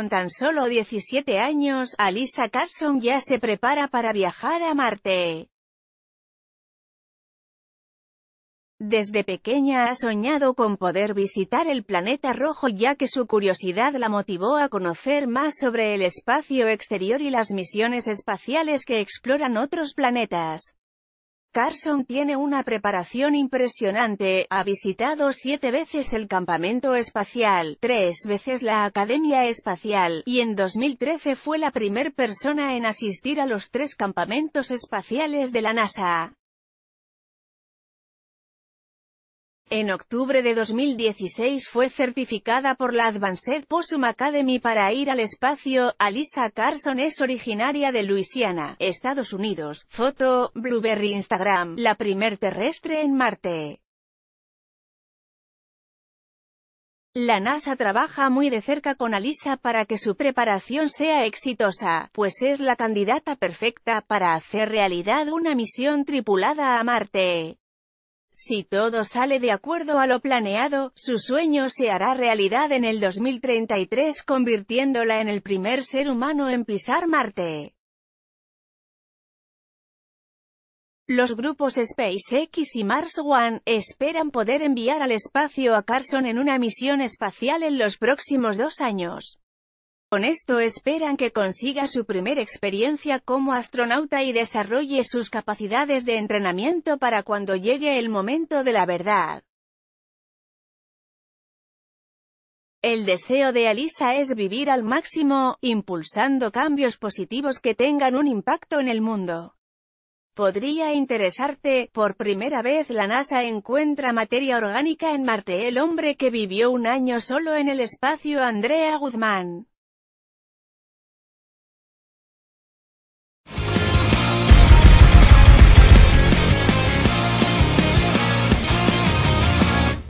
Con tan solo 17 años, Alisa Carson ya se prepara para viajar a Marte. Desde pequeña ha soñado con poder visitar el planeta rojo ya que su curiosidad la motivó a conocer más sobre el espacio exterior y las misiones espaciales que exploran otros planetas. Carson tiene una preparación impresionante, ha visitado siete veces el campamento espacial, tres veces la Academia Espacial, y en 2013 fue la primer persona en asistir a los tres campamentos espaciales de la NASA. En octubre de 2016 fue certificada por la Advanced Possum Academy para ir al espacio. Alisa Carson es originaria de Luisiana, Estados Unidos. Foto, Blueberry Instagram, la primer terrestre en Marte. La NASA trabaja muy de cerca con Alisa para que su preparación sea exitosa, pues es la candidata perfecta para hacer realidad una misión tripulada a Marte. Si todo sale de acuerdo a lo planeado, su sueño se hará realidad en el 2033 convirtiéndola en el primer ser humano en pisar Marte. Los grupos SpaceX y Mars One esperan poder enviar al espacio a Carson en una misión espacial en los próximos dos años. Con esto esperan que consiga su primera experiencia como astronauta y desarrolle sus capacidades de entrenamiento para cuando llegue el momento de la verdad. El deseo de Alisa es vivir al máximo, impulsando cambios positivos que tengan un impacto en el mundo. Podría interesarte, por primera vez la NASA encuentra materia orgánica en Marte. El hombre que vivió un año solo en el espacio Andrea Guzmán.